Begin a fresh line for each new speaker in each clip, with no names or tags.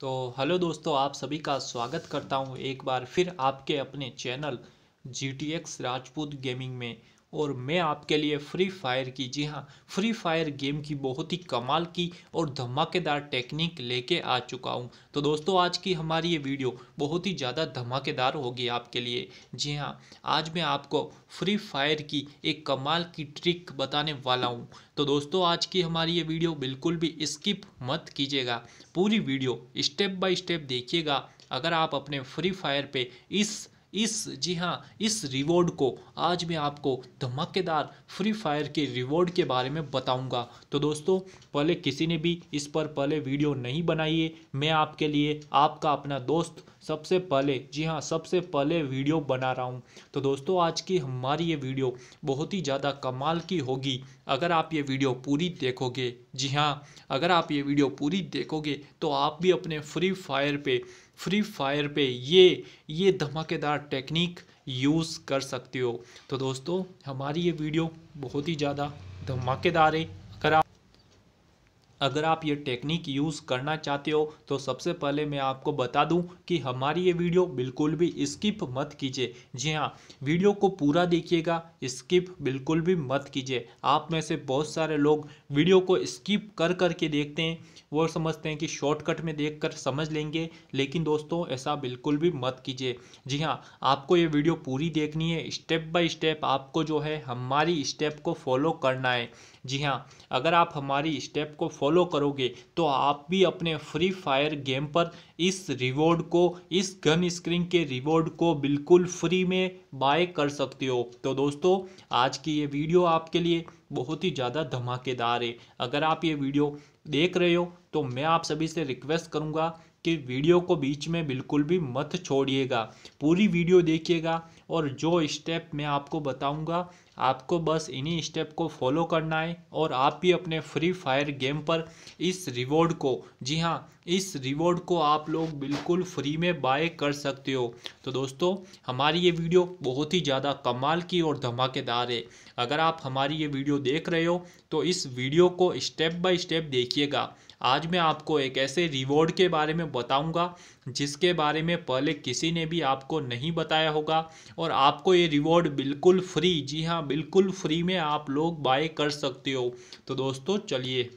तो हेलो दोस्तों आप सभी का स्वागत करता हूं एक बार फिर आपके अपने channel G T X Rajput gaming में और मैं आपके लिए फ्री फायर की जी हाँ फ्री फायर गेम की बहुत ही कमाल की और धमाकेदार टेक्निक लेके आ चुका हूँ तो दोस्तों आज की हमारी ये वीडियो बहुत ही ज़्यादा धमाकेदार होगी आपके लिए जी हाँ आज मैं आपको फ्री फायर की एक कमाल की ट्रिक बताने वाला हूँ तो दोस्तों आज की हमारी ये वीडियो बिल्कुल भी स्किप मत कीजिएगा पूरी वीडियो स्टेप बाय स्टेप देखिएगा अगर आप अपने फ्री फायर पर इस इस जी हाँ इस रिवॉर्ड को आज मैं आपको धमाकेदार फ्री फायर के रिवॉर्ड के बारे में बताऊंगा तो दोस्तों पहले किसी ने भी इस पर पहले वीडियो नहीं बनाइए मैं आपके लिए आपका अपना दोस्त सबसे पहले जी हाँ सबसे पहले वीडियो बना रहा हूँ तो दोस्तों आज की हमारी ये वीडियो बहुत ही ज़्यादा कमाल की होगी अगर आप ये वीडियो पूरी देखोगे जी हाँ अगर आप ये वीडियो पूरी देखोगे तो आप भी अपने फ्री फायर पे फ्री फायर पे ये ये धमाकेदार टेक्निक यूज़ कर सकते हो तो दोस्तों हमारी ये वीडियो बहुत ही ज़्यादा धमाकेदार है अगर आप ये टेक्निक यूज़ करना चाहते हो तो सबसे पहले मैं आपको बता दूं कि हमारी ये वीडियो बिल्कुल भी स्किप मत कीजिए जी हाँ वीडियो को पूरा देखिएगा स्किप बिल्कुल भी मत कीजिए आप में से बहुत सारे लोग वीडियो को स्किप कर कर के देखते हैं वो समझते हैं कि शॉर्टकट में देख कर समझ लेंगे लेकिन दोस्तों ऐसा बिल्कुल भी मत कीजिए जी हाँ आपको ये वीडियो पूरी देखनी है स्टेप बाई स्टेप आपको जो है हमारी स्टेप को फॉलो करना है जी हाँ अगर आप हमारी स्टेप को फॉलो करोगे तो आप भी अपने फ्री फायर गेम पर इस रिवॉर्ड को इस गन स्क्रीन के रिवॉर्ड को बिल्कुल फ्री में बाय कर सकते हो तो दोस्तों आज की ये वीडियो आपके लिए बहुत ही ज़्यादा धमाकेदार है अगर आप ये वीडियो देख रहे हो तो मैं आप सभी से रिक्वेस्ट करूँगा कि वीडियो को बीच में बिल्कुल भी मत छोड़िएगा पूरी वीडियो देखिएगा और जो स्टेप मैं आपको बताऊंगा आपको बस इन्हीं स्टेप को फॉलो करना है और आप भी अपने फ्री फायर गेम पर इस रिवॉर्ड को जी हाँ इस रिवॉर्ड को आप लोग बिल्कुल फ्री में बाय कर सकते हो तो दोस्तों हमारी ये वीडियो बहुत ही ज़्यादा कमाल की और धमाकेदार है अगर आप हमारी ये वीडियो देख रहे हो तो इस वीडियो को स्टेप बाय स्टेप देखिएगा आज मैं आपको एक ऐसे रिवॉर्ड के बारे में बताऊंगा जिसके बारे में पहले किसी ने भी आपको नहीं बताया होगा और आपको ये रिवॉर्ड बिल्कुल फ्री जी हाँ बिल्कुल फ्री में आप लोग बाय कर सकते हो तो दोस्तों चलिए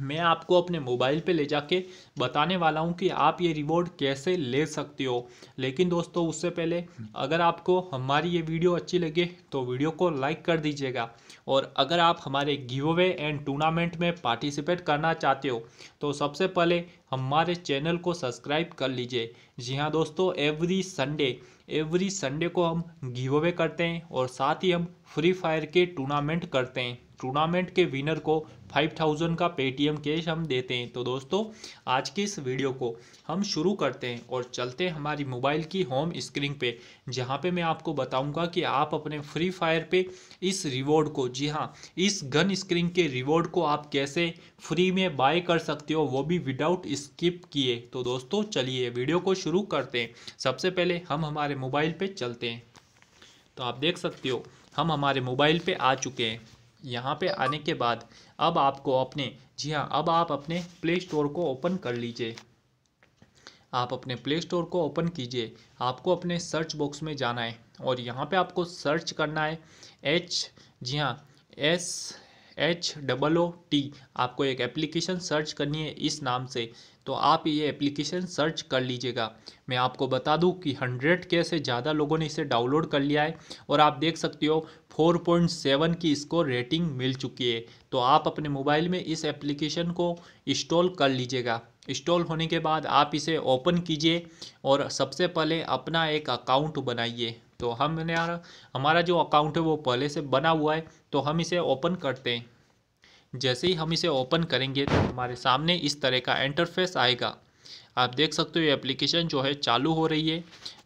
मैं आपको अपने मोबाइल पे ले जाके बताने वाला हूँ कि आप ये रिवॉर्ड कैसे ले सकते हो लेकिन दोस्तों उससे पहले अगर आपको हमारी ये वीडियो अच्छी लगे तो वीडियो को लाइक कर दीजिएगा और अगर आप हमारे गिव अवे एंड टूर्नामेंट में पार्टिसिपेट करना चाहते हो तो सबसे पहले हमारे चैनल को सब्सक्राइब कर लीजिए जी हाँ दोस्तों एवरी संडे एवरी संडे को हम गिव अवे करते हैं और साथ ही हम फ्री फायर के टूर्नामेंट करते हैं टूर्नामेंट के विनर को फाइव थाउजेंड का पेटीएम कैश हम देते हैं तो दोस्तों आज के इस वीडियो को हम शुरू करते हैं और चलते हैं हमारी मोबाइल की होम स्क्रीन पे जहाँ पे मैं आपको बताऊँगा कि आप अपने फ्री फायर पे इस रिवॉर्ड को जी हाँ इस गन स्क्रीन के रिवॉर्ड को आप कैसे फ्री में बाय कर सकते हो वो भी विदाउट स्किप किए तो दोस्तों चलिए वीडियो को शुरू करते हैं सबसे पहले हम हमारे मोबाइल पर चलते हैं तो आप देख सकते हो हम हमारे मोबाइल पे आ चुके हैं यहाँ पे आने के बाद अब आपको अपने जी हाँ अब आप अपने प्ले स्टोर को ओपन कर लीजिए आप अपने प्ले स्टोर को ओपन कीजिए आपको अपने सर्च बॉक्स में जाना है और यहाँ पे आपको सर्च करना है एच जी हाँ S H double O T आपको एक एप्लीकेशन सर्च करनी है इस नाम से तो आप ये एप्लीकेशन सर्च कर लीजिएगा मैं आपको बता दूं कि हंड्रेड के से ज़्यादा लोगों ने इसे डाउनलोड कर लिया है और आप देख सकते हो 4.7 की इसको रेटिंग मिल चुकी है तो आप अपने मोबाइल में इस एप्लीकेशन को इंस्टॉल कर लीजिएगा इंस्टॉल होने के बाद आप इसे ओपन कीजिए और सबसे पहले अपना एक अकाउंट बनाइए तो हमने हमारा जो अकाउंट है वो पहले से बना हुआ है तो हम इसे ओपन करते हैं जैसे ही हम इसे ओपन करेंगे तो हमारे सामने इस तरह का इंटरफेस आएगा आप देख सकते हो ये एप्लीकेशन जो है चालू हो रही है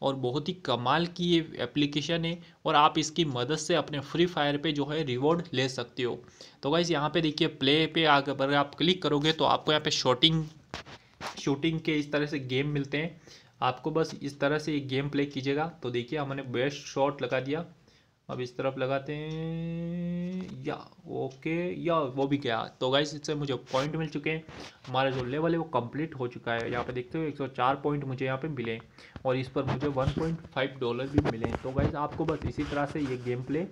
और बहुत ही कमाल की ये एप्लीकेशन है और आप इसकी मदद से अपने फ्री फायर पे जो है रिवॉर्ड ले सकते हो तो गाइज़ यहाँ पे देखिए प्ले पे आगे पर आप क्लिक करोगे तो आपको यहाँ पे शॉटिंग शूटिंग के इस तरह से गेम मिलते हैं आपको बस इस तरह से ये गेम प्ले कीजिएगा तो देखिए हमने बेस्ट शॉट लगा दिया अब इस तरफ लगाते हैं या ओके या वो भी क्या तो गाइस इससे मुझे पॉइंट मिल चुके हैं हमारा जो लेवल है वो कंप्लीट हो चुका है यहाँ पे देखते हो 104 पॉइंट मुझे यहाँ पे मिले और इस पर मुझे 1.5 डॉलर भी मिले तो गाइस आपको बस इसी तरह से ये गेम प्ले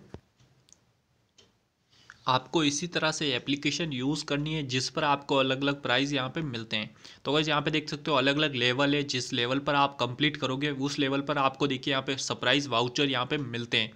आपको इसी तरह से एप्लीकेशन यूज़ करनी है जिस पर आपको अलग अलग प्राइस यहाँ पे मिलते हैं तो अगर यहाँ पे देख सकते हो अलग अलग लेवल है जिस लेवल पर आप कंप्लीट करोगे उस लेवल पर आपको देखिए यहाँ पे सरप्राइज़ वाउचर यहाँ पे मिलते हैं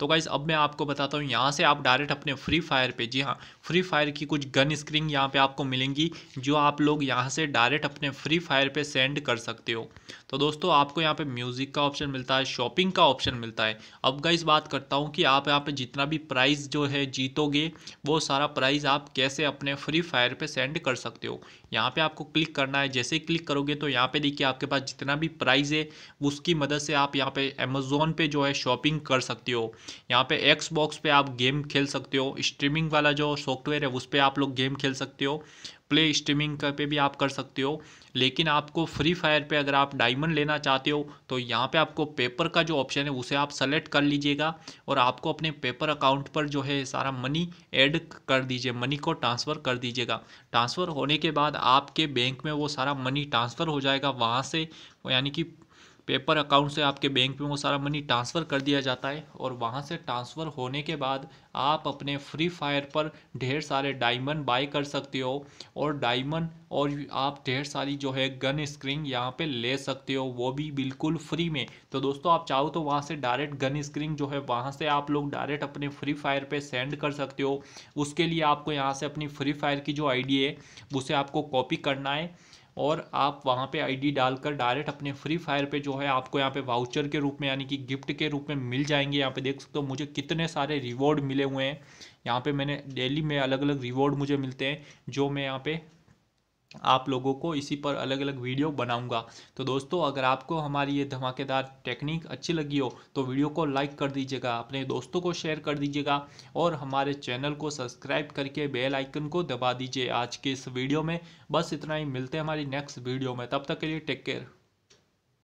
तो गाइज़ अब मैं आपको बताता हूँ यहाँ से आप डायरेक्ट अपने फ्री फायर पे जी हाँ फ्री फायर की कुछ गन स्क्रीन यहाँ पे आपको मिलेंगी जो आप लोग यहाँ से डायरेक्ट अपने फ्री फायर पे सेंड कर सकते हो तो दोस्तों आपको यहाँ पे म्यूज़िक का ऑप्शन मिलता है शॉपिंग का ऑप्शन मिलता है अब गाइज बात करता हूँ कि आप यहाँ पर जितना भी प्राइज़ जो है जीतोगे वो सारा प्राइज़ आप कैसे अपने फ्री फायर पर सेंड कर सकते हो यहाँ पर आपको क्लिक करना है जैसे क्लिक करोगे तो यहाँ पर देखिए आपके पास जितना भी प्राइज़ है उसकी मदद से आप यहाँ पर अमेज़ोन पर जो है शॉपिंग कर सकते हो हो यहाँ पे एक्स बॉक्स पर आप गेम खेल सकते हो स्ट्रीमिंग वाला जो सॉफ्टवेयर है उस पर आप लोग गेम खेल सकते हो प्ले स्ट्रीमिंग पे भी आप कर सकते हो लेकिन आपको फ्री फायर पे अगर आप डायमंड लेना चाहते हो तो यहाँ पे आपको पेपर का जो ऑप्शन है उसे आप सेलेक्ट कर लीजिएगा और आपको अपने पेपर अकाउंट पर जो है सारा मनी ऐड कर दीजिए मनी को ट्रांसफ़र कर दीजिएगा ट्रांसफ़र होने के बाद आपके बैंक में वो सारा मनी ट्रांसफ़र हो जाएगा वहाँ से यानी कि पेपर अकाउंट से आपके बैंक में वो सारा मनी ट्रांसफ़र कर दिया जाता है और वहाँ से ट्रांसफ़र होने के बाद आप अपने फ्री फायर पर ढेर सारे डायमंड बाय कर सकते हो और डायमंड और आप ढेर सारी जो है गन स्क्रीन यहाँ पे ले सकते हो वो भी बिल्कुल फ्री में तो दोस्तों आप चाहो तो वहाँ से डायरेक्ट गन स्क्रीन जो है वहाँ से आप लोग डायरेक्ट अपने फ्री फायर पर सेंड कर सकते हो उसके लिए आपको यहाँ से अपनी फ्री फायर की जो आईडी है उसे आपको कॉपी करना है और आप वहाँ पे आईडी डालकर डायरेक्ट अपने फ्री फायर पे जो है आपको यहाँ पे वाउचर के रूप में यानी कि गिफ्ट के रूप में मिल जाएंगे यहाँ पे देख सकते हो मुझे कितने सारे रिवॉर्ड मिले हुए हैं यहाँ पे मैंने डेली में अलग अलग रिवॉर्ड मुझे मिलते हैं जो मैं यहाँ पे आप लोगों को इसी पर अलग अलग वीडियो बनाऊंगा तो दोस्तों अगर आपको हमारी ये धमाकेदार टेक्निक अच्छी लगी हो तो वीडियो को लाइक कर दीजिएगा अपने दोस्तों को शेयर कर दीजिएगा और हमारे चैनल को सब्सक्राइब करके बेल आइकन को दबा दीजिए आज के इस वीडियो में बस इतना ही मिलते हैं हमारी नेक्स्ट वीडियो में तब तक के लिए टेक केयर